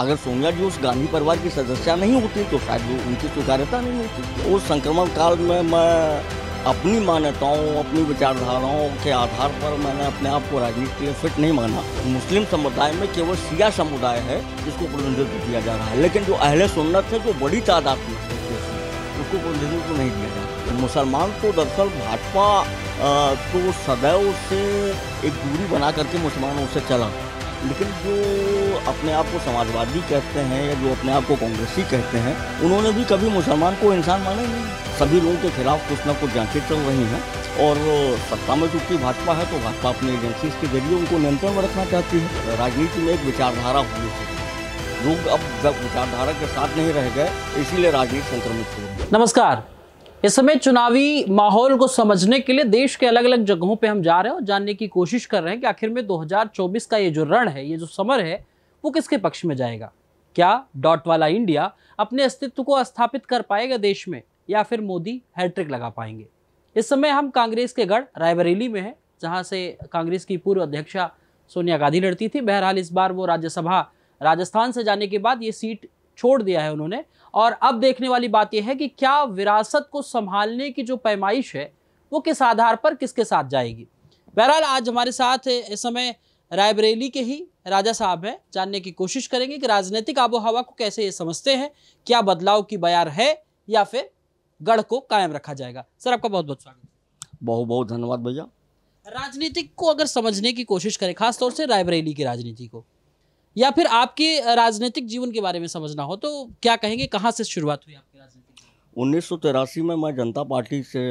अगर सोनिया जी उस गांधी परिवार की सदस्य नहीं होती तो शायद वो उनकी स्वीकार्यता नहीं होती उस संक्रमण काल में मैं अपनी मान्यताओं अपनी विचारधाराओं के आधार पर मैंने अपने आप को राजनीति के लिए फिट नहीं माना मुस्लिम समुदाय में केवल सिया समुदाय है जिसको प्रतिनिधित्व दिया जा रहा है लेकिन जो अहले सुन्नत है जो बड़ी तादाद में उसको प्रतिनिधित्व तो नहीं दिया जा रहा तो मुसलमान तो दरअसल भाजपा तो सदैव से एक दूरी बना करके मुसलमानों से चला लेकिन जो अपने आप को समाजवादी कहते हैं या जो अपने आप को कांग्रेसी कहते हैं उन्होंने भी कभी मुसलमान को इंसान माना नहीं सभी लोगों के खिलाफ कुछ ना कुछ जांचें चल रही हैं और सत्ता में चूंकि भाजपा है तो भाजपा अपनी एजेंसी के जरिए उनको नियंत्रण में रखना चाहती है राजनीति में एक विचारधारा होनी चाहिए लोग अब विचारधारा के साथ नहीं रह गए इसीलिए राजनीति संक्रमित हो नमस्कार इस समय चुनावी माहौल को समझने के लिए देश के अलग अलग जगहों पे हम जा रहे हैं और जानने की कोशिश कर रहे हैं कि आखिर में 2024 का ये जो रण है ये जो समर है वो किसके पक्ष में जाएगा क्या डॉट वाला इंडिया अपने अस्तित्व को स्थापित कर पाएगा देश में या फिर मोदी हैट्रिक लगा पाएंगे इस समय हम कांग्रेस के गढ़ रायबरेली में हैं जहाँ से कांग्रेस की पूर्व अध्यक्षा सोनिया गांधी लड़ती थी बहरहाल इस बार वो राज्यसभा राजस्थान से जाने के बाद ये सीट छोड़ दिया है उन्होंने और अब देखने वाली बात यह है कि क्या विरासत को संभालने की जो पैमाइश है वो किस आधार पर किसके साथ जाएगी बहरहाल आज हमारे साथ इस समय रायबरेली के ही राजा साहब हैं जानने की कोशिश करेंगे कि राजनीतिक आबो हवा को कैसे ये समझते हैं क्या बदलाव की बयार है या फिर गढ़ को कायम रखा जाएगा सर आपका बहुत बहुत स्वागत बहुत बहुत धन्यवाद भैया राजनीतिक को अगर समझने की कोशिश करें खासतौर से रायबरेली की राजनीति को या फिर आपके राजनीतिक जीवन के बारे में समझना हो तो क्या कहेंगे कहाँ से शुरुआत हुई आपकी राजनीतिक उन्नीस में मैं जनता पार्टी से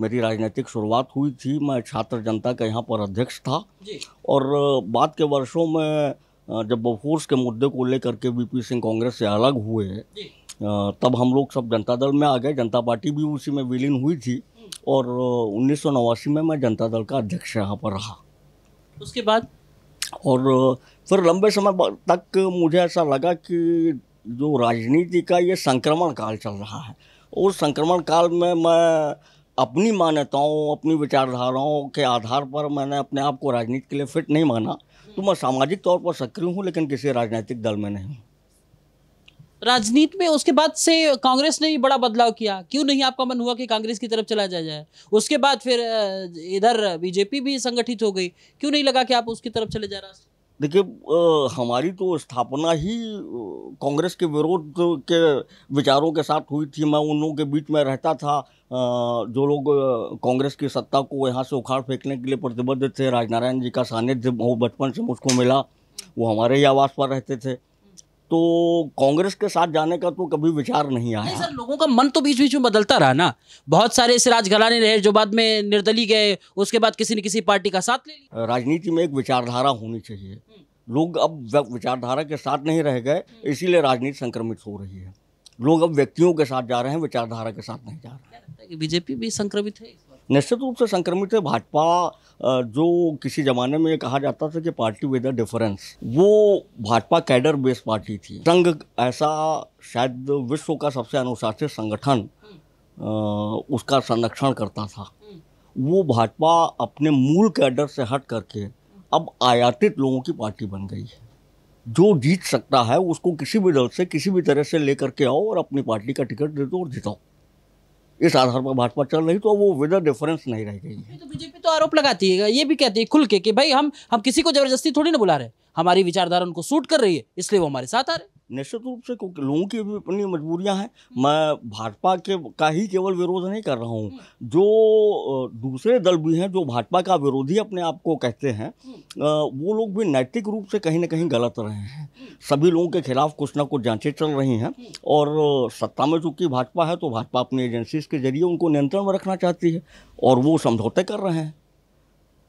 मेरी राजनीतिक शुरुआत हुई थी मैं छात्र जनता का यहाँ पर अध्यक्ष था और बाद के वर्षों में जब बफोर्स के मुद्दे को लेकर के वीपी सिंह कांग्रेस से अलग हुए तब हम लोग सब जनता दल में आ गए जनता पार्टी भी उसी में विलीन हुई थी हम्म। और उन्नीस में मैं जनता दल का अध्यक्ष यहाँ पर रहा उसके बाद और फिर लंबे समय तक मुझे ऐसा लगा कि जो राजनीति का ये संक्रमण काल चल रहा है उस संक्रमण काल में मैं अपनी मान्यताओं अपनी विचारधाराओं के आधार पर मैंने अपने आप को राजनीति के लिए फिट नहीं माना तो मैं सामाजिक तौर पर सक्रिय हूँ लेकिन किसी राजनीतिक दल में नहीं हूँ राजनीति में उसके बाद से कांग्रेस ने भी बड़ा बदलाव किया क्यों नहीं आपका मन हुआ कि कांग्रेस की तरफ चला जाए जाए उसके बाद फिर इधर बीजेपी भी संगठित हो गई क्यों नहीं लगा कि आप उसकी तरफ चले जा रहे देखिए हमारी तो स्थापना ही कांग्रेस के विरोध के विचारों के साथ हुई थी मैं उन लोगों के बीच में रहता था जो लोग कांग्रेस की सत्ता को यहाँ से उखाड़ फेंकने के लिए प्रतिबद्ध थे राजनारायण जी का सानिध्य बहुत बचपन से मुझको मिला वो हमारे ही आवास पर रहते थे तो कांग्रेस के साथ जाने का तो कभी विचार नहीं आया नहीं सर लोगों का मन तो बीच बीच में बदलता रहा ना बहुत सारे ऐसे राजघराने रहे जो बाद में निर्दलीय गए उसके बाद किसी न किसी पार्टी का साथ ले लिया राजनीति में एक विचारधारा होनी चाहिए लोग अब विचारधारा के साथ नहीं रह गए इसीलिए राजनीति संक्रमित हो रही है लोग अब व्यक्तियों के साथ जा रहे हैं विचारधारा के साथ नहीं जा रहे हैं बीजेपी भी संक्रमित है निश्चित रूप से संक्रमित है भाजपा जो किसी ज़माने में कहा जाता था कि पार्टी विद अ डिफरेंस वो भाजपा कैडर बेस्ड पार्टी थी संघ ऐसा शायद विश्व का सबसे अनुशासित संगठन उसका संरक्षण करता था वो भाजपा अपने मूल कैडर से हट करके अब आयातित लोगों की पार्टी बन गई है जो जीत सकता है उसको किसी भी दल से किसी भी तरह से लेकर के आओ और अपनी पार्टी का टिकट दे दो और जिताओ इस आधार पर भाजपा चल रही तो वो विद डिफरेंस नहीं रह गई है तो बीजेपी तो आरोप लगाती है ये भी कहती है खुल के कि भाई हम हम किसी को जबरदस्ती थोड़ी ना बुला रहे हमारी विचारधारा उनको सूट कर रही है इसलिए वो हमारे साथ आ रहे निश्चित रूप से क्योंकि लोगों की भी अपनी मजबूरियां हैं मैं भाजपा के का ही केवल विरोध नहीं कर रहा हूं हम्म। जो दूसरे दल भी हैं जो भाजपा का विरोधी अपने आप को कहते हैं हम्म। वो लोग भी नैतिक रूप से कहीं ना कहीं गलत रहे हैं हम्म। सभी लोगों के खिलाफ कुछ ना कुछ जांचें चल रही हैं और सत्ता में चूंकि भाजपा है तो भाजपा अपनी एजेंसीज के जरिए उनको नियंत्रण में रखना चाहती है और वो समझौते कर रहे हैं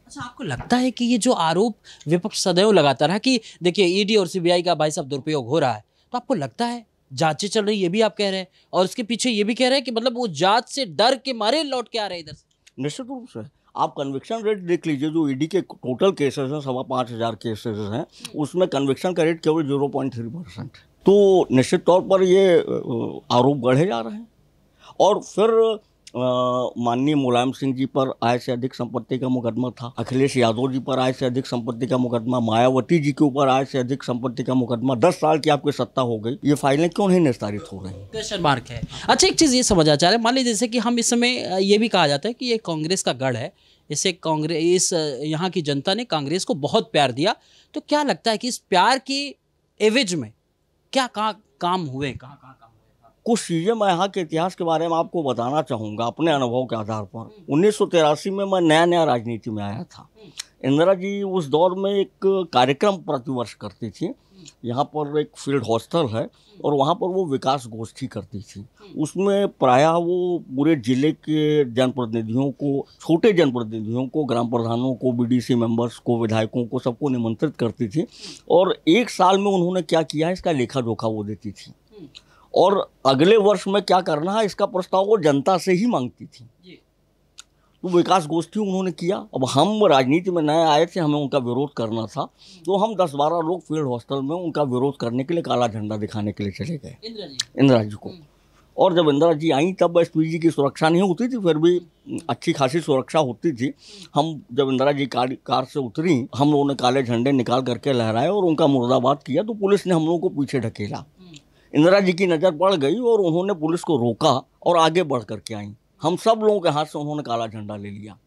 अच्छा, आपको लगता है कि ये जो आरोप विपक्ष सदैव लगाता रहा कि देखिए ईडी और सीबीआई का भाई साहब दुरुपयोग हो रहा है तो आपको लगता है जांचें चल रही ये भी आप कह रहे हैं और उसके पीछे ये भी कह रहे हैं कि मतलब वो जांच से डर के मारे लौट के आ रहे हैं इधर से निश्चित रूप से आप कन्विक्शन रेट देख लीजिए जो ईडी के टोटल केसेस हैं सवा पाँच हज़ार केसेस हैं उसमें कन्विक्शन का रेट केवल जीरो पॉइंट थ्री परसेंट तो निश्चित तौर पर ये आरोप गढ़े जा रहे हैं और फिर माननीय मुलायम सिंह जी पर आय से अधिक संपत्ति का मुकदमा था अखिलेश यादव जी पर आय से अधिक संपत्ति का मुकदमा मायावती जी के ऊपर आय से अधिक संपत्ति का मुकदमा दस साल की आपकी सत्ता हो गई ये फाइलें क्यों नहीं निस्तारित हो रही क्वेश्चन मार्क है अच्छा एक चीज़ ये समझा चाह रहे मान लीजिए जैसे कि हम इस समय ये भी कहा जाता है कि ये कांग्रेस का गढ़ है इसे कांग्रेस इस यहाँ की जनता ने कांग्रेस को बहुत प्यार दिया तो क्या लगता है कि इस प्यार की एवेज में क्या कहाँ काम हुए कहाँ कहाँ कुछ चीज़ें मैं यहाँ के इतिहास के बारे में आपको बताना चाहूँगा अपने अनुभव के आधार पर हम्म। उन्नीस में मैं नया नया राजनीति में आया था हम्म। इंदिरा जी उस दौर में एक कार्यक्रम प्रतिवर्ष करती थी हम्म। यहाँ पर एक फील्ड हॉस्टल है और वहाँ पर वो विकास गोष्ठी करती थी उसमें प्रायः वो पूरे ज़िले के जनप्रतिनिधियों को छोटे जनप्रतिनिधियों को ग्राम प्रधानों को बीडीसी मेंबर्स को विधायकों को सबको निमंत्रित करती थी और एक साल में उन्होंने क्या किया है इसका लेखा जोखा वो देती थी और अगले वर्ष में क्या करना है इसका प्रस्ताव वो जनता से ही मांगती थी तो विकास गोष्ठी उन्होंने किया अब हम राजनीति में नए आए थे हमें उनका विरोध करना था तो हम 10-12 लोग फील्ड हॉस्टल में उनका विरोध करने के लिए काला झंडा दिखाने के लिए चले गए इंदिरा जी को हम्म। और जब इंदिरा जी आई तब एस जी की सुरक्षा नहीं होती थी फिर भी अच्छी खासी सुरक्षा होती थी हम जब इंदिरा जी कार कार से उतरी हम लोगों ने काले झंडे निकाल करके लहराए और उनका मुर्दाबाद किया तो पुलिस ने हम लोगों को पीछे ढकेला इंदिरा जी की नज़र पड़ गई और उन्होंने पुलिस को रोका और आगे बढ़ करके आई हम सब लोगों के हाथ से उन्होंने काला झंडा ले लिया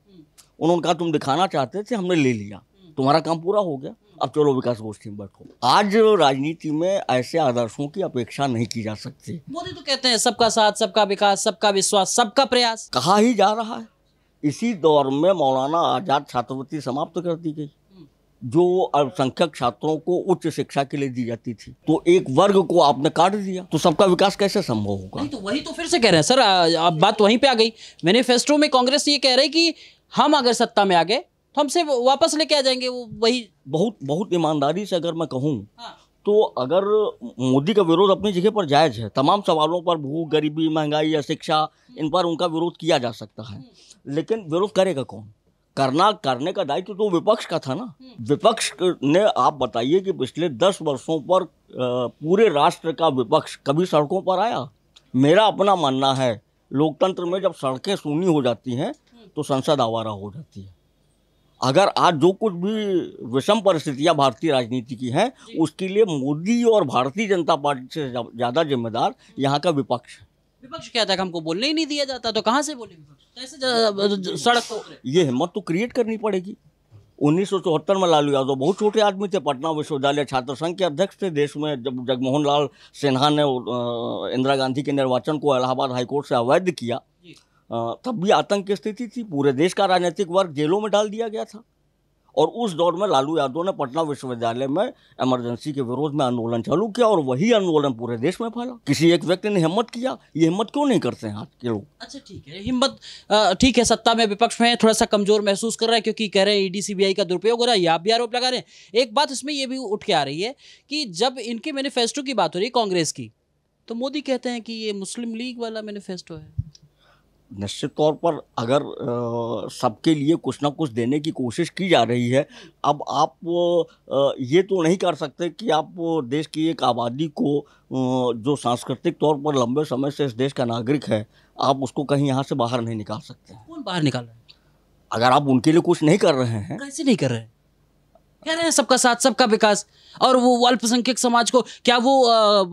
उन्होंने कहा तुम दिखाना चाहते थे हमने ले लिया तुम्हारा काम पूरा हो गया अब चलो विकास गोष्ठी में बैठो आज राजनीति में ऐसे आदर्शों की अपेक्षा नहीं की जा सकती मोदी तो कहते हैं सबका साथ सबका विकास सबका विश्वास सबका प्रयास कहा ही जा रहा है इसी दौर में मौलाना आज़ाद छात्रवृत्ति समाप्त कर दी गई जो अल्पसंख्यक छात्रों को उच्च शिक्षा के लिए दी जाती थी तो एक वर्ग को आपने काट दिया तो सबका विकास कैसे संभव होगा तो वही तो फिर से कह रहे हैं सर अब बात वहीं पे आ गई मैनिफेस्टो में कांग्रेस ये कह रहे कि हम अगर सत्ता में आ गए तो हमसे वापस लेके आ जाएंगे वो वही बहुत बहुत ईमानदारी से अगर मैं कहूँ हाँ। तो अगर मोदी का विरोध अपनी जगह पर जायज़ है तमाम सवालों पर भूख गरीबी महंगाई या शिक्षा इन पर उनका विरोध किया जा सकता है हम्म। लेकिन विरोध करेगा कौन करना करने का दायित्व तो, विपक्ष का था ना हम्म। विपक्ष ने आप बताइए कि पिछले दस वर्षों पर पूरे राष्ट्र का विपक्ष कभी सड़कों पर आया मेरा अपना मानना है लोकतंत्र में जब सड़कें सूनी हो जाती हैं हम्म। तो संसद आवारा हो जाती है अगर आज जो कुछ भी विषम परिस्थितियां भारतीय राजनीति की हैं उसके लिए मोदी और भारतीय जनता पार्टी से ज़्यादा जिम्मेदार यहाँ का विपक्ष है विपक्ष कहता है हमको बोलने ही नहीं दिया जाता तो कहाँ से बोले कैसे तो सड़क ये हिम्मत तो क्रिएट करनी पड़ेगी उन्नीस में लालू यादव बहुत छोटे आदमी थे पटना विश्वविद्यालय छात्र संघ के अध्यक्ष थे देश में जब जगमोहन लाल सिन्हा ने इंदिरा गांधी के निर्वाचन को इलाहाबाद हाईकोर्ट से अवैध किया तब भी आतंक की स्थिति थी पूरे देश का राजनीतिक वर्ग जेलों में डाल दिया गया था और उस दौर में लालू यादव ने पटना विश्वविद्यालय में इमरजेंसी के विरोध में आंदोलन चालू किया और वही आंदोलन पूरे देश में फैला किसी एक व्यक्ति ने हिम्मत किया ये हिम्मत क्यों नहीं करते हैं के लोग अच्छा ठीक है हिम्मत ठीक है सत्ता में विपक्ष में थोड़ा सा कमजोर महसूस कर रहा है क्योंकि कह रहे हैं ईडी सीबीआई का दुरुपयोग हो रहा है या आप भी आरोप लगा रहे हैं एक बात इसमें यह भी उठ के आ रही है कि जब इनके मैनिफेस्टो की बात हो रही है कांग्रेस की तो मोदी कहते हैं कि ये मुस्लिम लीग वाला मैनिफेस्टो है निश्चित तौर पर अगर सबके लिए कुछ ना कुछ देने की कोशिश की जा रही है अब आप आ, ये तो नहीं कर सकते कि आप देश की एक आबादी को जो सांस्कृतिक तौर पर लंबे समय से इस देश का नागरिक है आप उसको कहीं यहाँ से बाहर नहीं निकाल सकते कौन बाहर निकाल रहे हैं अगर आप उनके लिए कुछ नहीं कर रहे हैं कैसे नहीं कर रहे हैं कह रहे हैं सबका साथ सबका विकास और वो अल्पसंख्यक समाज को क्या वो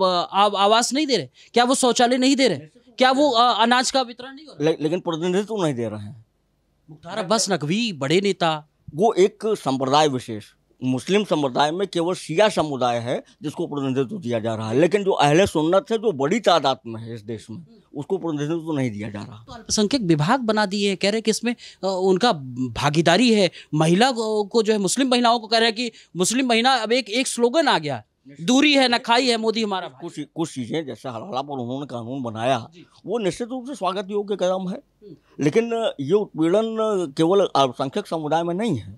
आवास नहीं दे रहे क्या वो शौचालय नहीं दे रहे क्या वो अनाज का वितरण नहीं हो रहा ले, लेकिन प्रतिनिधित्व तो नहीं दे रहे हैं मुख्तार अब्बास नकवी बड़े नेता वो एक संप्रदाय विशेष मुस्लिम समुदाय में केवल शिया समुदाय है जिसको प्रतिनिधित्व दिया जा रहा है लेकिन जो अहले सुन्नत है जो बड़ी तादाद में है इस देश में उसको प्रतिनिधित्व नहीं दिया जा रहा तो अल्पसंख्यक विभाग बना दिए हैं कह रहे हैं कि इसमें उनका भागीदारी है महिला को जो है मुस्लिम महिलाओं को कह रहे हैं कि मुस्लिम महिला अब एक एक स्लोगन आ गया दूरी है न खाई है मोदी हमारा कुछ कुछ चीज़ें जैसे हलाला पर उन्होंने कानून बनाया वो निश्चित रूप से स्वागत योग्य कदम है हम्म। लेकिन ये उत्पीड़न केवल अल्पसंख्यक समुदाय में नहीं है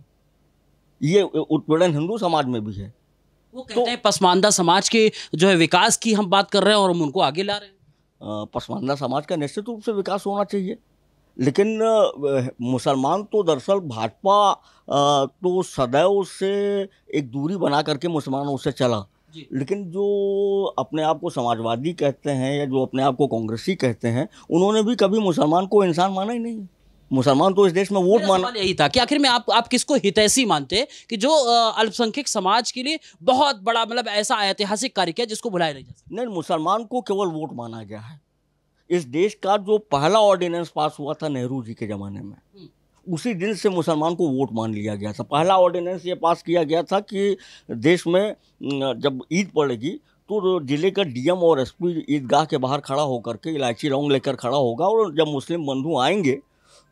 ये उत्पीड़न हिंदू समाज में भी है वो तो- कहते तो, हैं पसमानदा समाज के जो है विकास की हम बात कर रहे हैं और हम उनको आगे ला रहे हैं पसमानदा समाज का निश्चित रूप से विकास होना चाहिए लेकिन मुसलमान तो दरअसल भाजपा तो सदैव से एक दूरी बना करके मुसलमानों से चला लेकिन जो अपने आप को समाजवादी कहते हैं या जो अपने आप को कांग्रेसी कहते हैं उन्होंने भी कभी मुसलमान को इंसान माना ही नहीं मुसलमान तो इस देश में वोट माना यही था कि आखिर में आप आप किसको हितैषी मानते कि जो अल्पसंख्यक समाज के लिए बहुत बड़ा मतलब ऐसा ऐतिहासिक कार्य किया जिसको बुलाया नहीं जाता नहीं मुसलमान को केवल वोट माना गया है इस देश का जो पहला ऑर्डिनेंस पास हुआ था नेहरू जी के ज़माने में हम्म। उसी दिन से मुसलमान को वोट मान लिया गया था पहला ऑर्डिनेंस ये पास किया गया था कि देश में जब ईद पड़ेगी तो जिले का डीएम और एसपी ईदगाह के बाहर खड़ा होकर के इलायची रोंग लेकर खड़ा होगा और जब मुस्लिम बंधु आएंगे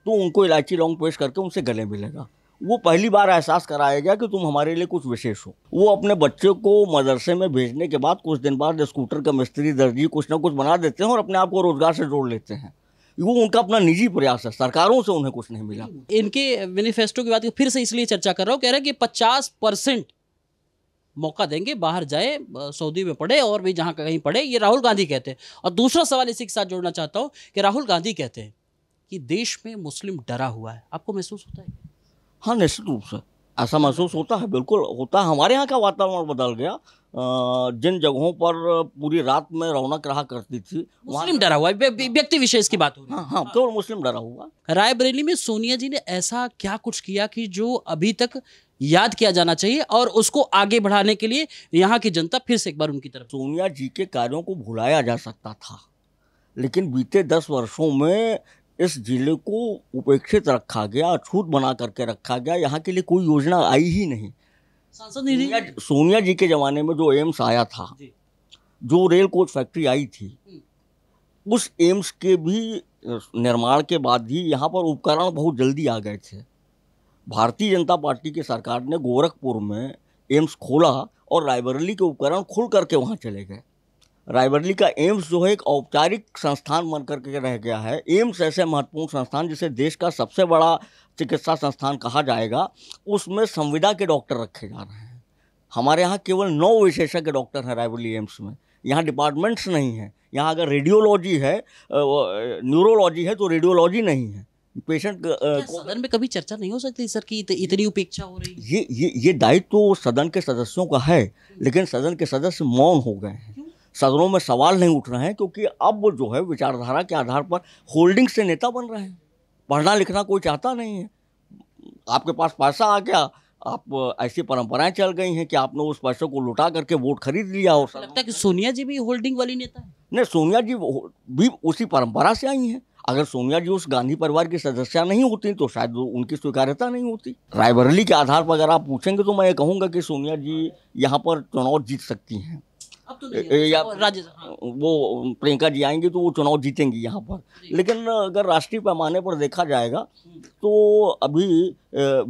तो उनको इलायची रोंग पेश करके उनसे गले मिलेगा वो पहली बार एहसास कराया गया कि तुम हमारे लिए कुछ विशेष हो वो अपने बच्चे को मदरसे में भेजने के बाद कुछ दिन बाद स्कूटर का मिस्त्री दर्जी कुछ ना कुछ बना देते हैं और अपने आप को रोजगार से जोड़ लेते हैं वो उनका अपना निजी प्रयास है सरकारों से उन्हें कुछ नहीं मिला इनके मैनिफेस्टो की बात फिर से इसलिए चर्चा कर रहा हूँ कह रहे हैं कि पचास परसेंट मौका देंगे बाहर जाए सऊदी में पढ़े और भी जहाँ कहीं पढ़े ये राहुल गांधी कहते हैं और दूसरा सवाल इसी के साथ जोड़ना चाहता हूँ कि राहुल गांधी कहते हैं कि देश में मुस्लिम डरा हुआ है आपको महसूस होता है हाँ निश्चित रूप से ऐसा महसूस होता है बिल्कुल होता है हमारे यहाँ का वातावरण बदल गया जिन जगहों पर पूरी रात में रौनक रहा करती थी मुस्लिम डरा हुआ व्यक्ति विशेष की बात हो रही हाँ हाँ केवल तो मुस्लिम डरा हुआ रायबरेली में सोनिया जी ने ऐसा क्या कुछ किया कि जो अभी तक याद किया जाना चाहिए और उसको आगे बढ़ाने के लिए यहाँ की जनता फिर से एक बार उनकी तरफ सोनिया जी के कार्यों को भुलाया जा सकता था लेकिन बीते दस वर्षों में इस ज़िले को उपेक्षित रखा गया अछूत बना करके रखा गया यहाँ के लिए कोई योजना आई ही नहीं सांसद सोनिया जी के ज़माने में जो एम्स आया था जो रेल कोच फैक्ट्री आई थी हम्म। उस एम्स के भी निर्माण के बाद ही यहाँ पर उपकरण बहुत जल्दी आ गए थे भारतीय जनता पार्टी की सरकार ने गोरखपुर में एम्स खोला और रायबरेली के उपकरण खुल करके वहाँ चले गए रायबरेली का एम्स जो है एक औपचारिक संस्थान बन करके रह गया है एम्स ऐसे महत्वपूर्ण संस्थान जिसे देश का सबसे बड़ा चिकित्सा संस्थान कहा जाएगा उसमें संविदा के डॉक्टर रखे जा रहे हैं हमारे यहाँ केवल नौ विशेषज्ञ डॉक्टर हैं रायबरेली एम्स में यहाँ डिपार्टमेंट्स नहीं हैं यहाँ अगर रेडियोलॉजी है न्यूरोलॉजी है तो रेडियोलॉजी नहीं है पेशेंट सदन में कभी चर्चा नहीं हो सकती सर की इतनी उपेक्षा हो रही है ये ये ये दायित्व तो सदन के सदस्यों का है लेकिन सदन के सदस्य मौन हो गए हैं सदनों में सवाल नहीं उठ रहे हैं क्योंकि अब जो है विचारधारा के आधार पर होल्डिंग से नेता बन रहे हैं पढ़ना लिखना कोई चाहता नहीं है आपके पास पैसा आ गया आप ऐसी परंपराएं चल गई हैं कि आपने उस पैसे को लुटा करके वोट खरीद लिया हो लगता है कि सोनिया जी भी होल्डिंग वाली नेता है नहीं सोनिया जी भी उसी परंपरा से आई हैं अगर सोनिया जी उस गांधी परिवार की सदस्य नहीं होती तो शायद उनकी स्वीकार्यता नहीं होती रायबरेली के आधार पर अगर आप पूछेंगे तो मैं ये कहूँगा कि सोनिया जी यहाँ पर चुनाव जीत सकती हैं तो या राज्य हाँ। वो प्रियंका जी आएंगी तो वो चुनाव जीतेंगी यहाँ पर लेकिन अगर राष्ट्रीय पैमाने पर देखा जाएगा हम्म। तो अभी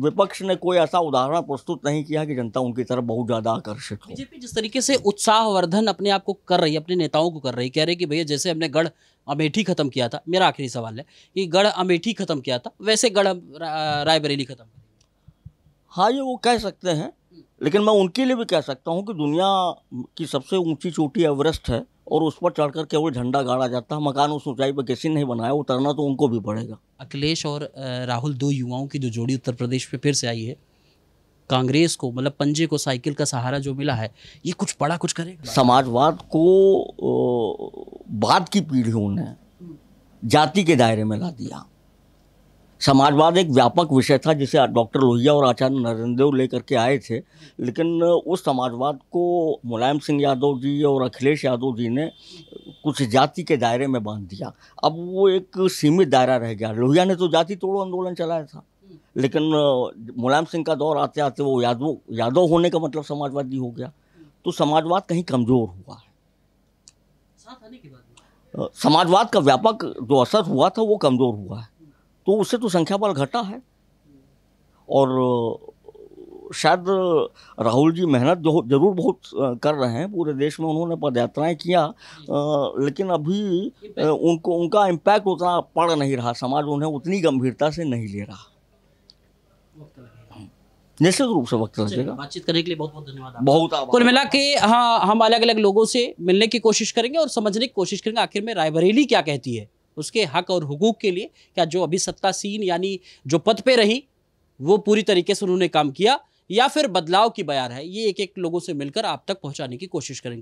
विपक्ष ने कोई ऐसा उदाहरण प्रस्तुत नहीं किया कि जनता उनकी तरफ बहुत ज़्यादा आकर्षित हो बीजेपी जिस तरीके से उत्साहवर्धन अपने आप को कर रही है अपने नेताओं को कर रही कह रहे कि भैया जैसे हमने गढ़ अमेठी खत्म किया था मेरा आखिरी सवाल है कि गढ़ अमेठी खत्म किया था वैसे गढ़ रायबरेली खत्म हाँ ये वो कह सकते हैं लेकिन मैं उनके लिए भी कह सकता हूँ कि दुनिया की सबसे ऊंची चोटी एवरेस्ट है और उस पर चढ़कर केवल झंडा गाड़ा जाता है मकान उस ऊंचाई पर किसी ने नहीं बनाया उतरना तो उनको भी पड़ेगा अखिलेश और राहुल दो युवाओं की जो जोड़ी उत्तर प्रदेश में फिर से आई है कांग्रेस को मतलब पंजे को साइकिल का सहारा जो मिला है ये कुछ बड़ा कुछ करेगा समाजवाद को बाद की पीढ़ियों ने जाति के दायरे में ला दिया समाजवाद एक व्यापक विषय था जिसे डॉक्टर लोहिया और आचार्य नरेंद्र लेकर के आए थे लेकिन उस समाजवाद को मुलायम सिंह यादव जी और अखिलेश यादव जी ने कुछ जाति के दायरे में बांध दिया अब वो एक सीमित दायरा रह गया लोहिया ने तो जाति तोड़ो आंदोलन चलाया था लेकिन मुलायम सिंह का दौर आते आते वो यादव यादव होने का मतलब समाजवादी हो गया तो समाजवाद कहीं कमज़ोर हुआ है समाजवाद का व्यापक जो असर हुआ था वो कमज़ोर हुआ है तो उससे तो संख्या बल घटा है और शायद राहुल जी मेहनत जो जरूर बहुत कर रहे हैं पूरे देश में उन्होंने पदयात्राएं किया लेकिन अभी उनको उनका इम्पैक्ट उतना पड़ नहीं रहा समाज उन्हें उतनी गंभीरता से नहीं ले रहा निश्चित रूप से वक्त लगेगा बातचीत करने के लिए बहुत बहुत धन्यवाद बहुत कुल मिला के हाँ हम अलग अलग लोगों से मिलने की कोशिश करेंगे और समझने की कोशिश करेंगे आखिर में रायबरेली क्या कहती है उसके हक और हुकूक के लिए क्या जो अभी सत्तासीन यानी जो पद पे रही वो पूरी तरीके से उन्होंने काम किया या फिर बदलाव की बयार है ये एक एक लोगों से मिलकर आप तक पहुंचाने की कोशिश करेंगे